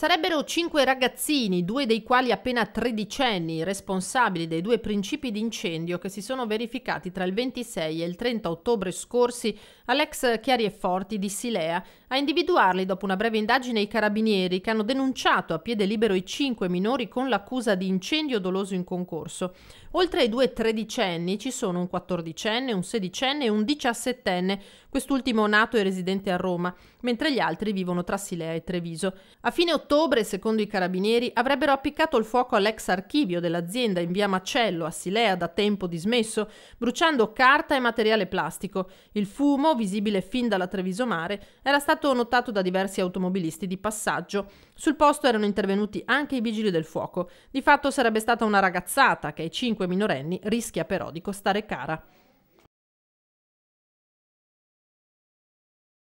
Sarebbero cinque ragazzini, due dei quali appena tredicenni, responsabili dei due principi di incendio che si sono verificati tra il 26 e il 30 ottobre scorsi all'ex Chiari e Forti di Silea. A individuarli dopo una breve indagine i carabinieri che hanno denunciato a piede libero i cinque minori con l'accusa di incendio doloso in concorso. Oltre ai due tredicenni ci sono un quattordicenne, un sedicenne e un diciassettenne, quest'ultimo nato e residente a Roma, mentre gli altri vivono tra Silea e Treviso. A fine ottobre ottobre, secondo i carabinieri, avrebbero appiccato il fuoco all'ex archivio dell'azienda in via Macello, a Silea, da tempo dismesso, bruciando carta e materiale plastico. Il fumo, visibile fin dalla Mare, era stato notato da diversi automobilisti di passaggio. Sul posto erano intervenuti anche i vigili del fuoco. Di fatto sarebbe stata una ragazzata che ai cinque minorenni rischia però di costare cara.